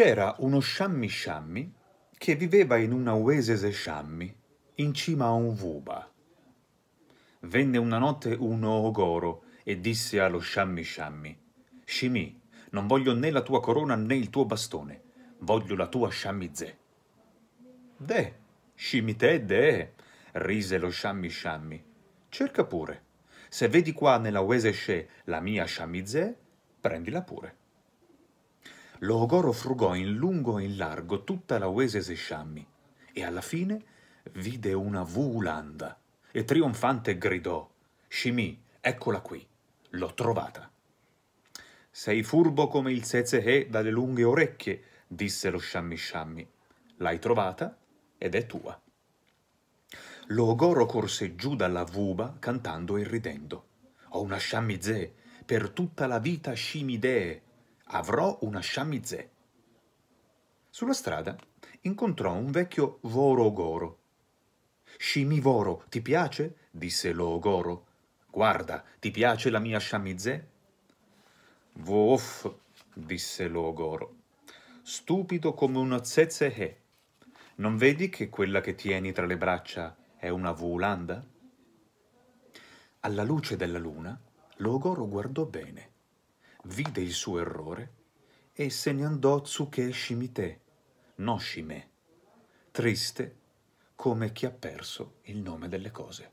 C'era uno sciammi sciammi che viveva in una oesese sciammi, in cima a un vuba. Venne una notte un ogoro e disse allo sciammi sciammi, Scimì, non voglio né la tua corona né il tuo bastone, voglio la tua sciammizè. De, scimite de, rise lo sciammi sciammi, cerca pure. Se vedi qua nella oese sce la mia sciammizè, prendila pure. Loogoro frugò in lungo e in largo tutta la Uese Sesciammi e alla fine vide una Vulanda e trionfante gridò «Scimì, eccola qui, l'ho trovata!» «Sei furbo come il Sezehe dalle lunghe orecchie», disse lo Sciammi Sciammi. «L'hai trovata ed è tua». Logoro corse giù dalla vuba cantando e ridendo. Ho una Sciammi sciamizè, per tutta la vita scimidee, avrò una shamizè. Sulla strada incontrò un vecchio vorogoro. Scimivoro, ti piace? disse Logoro. Guarda, ti piace la mia shamizè? Vuff, disse Logoro. Stupido come una zezzehe. Non vedi che quella che tieni tra le braccia è una vulanda? Alla luce della luna, Logoro guardò bene vide il suo errore e se ne andò Tsuke Shimite, no Shime, triste come chi ha perso il nome delle cose.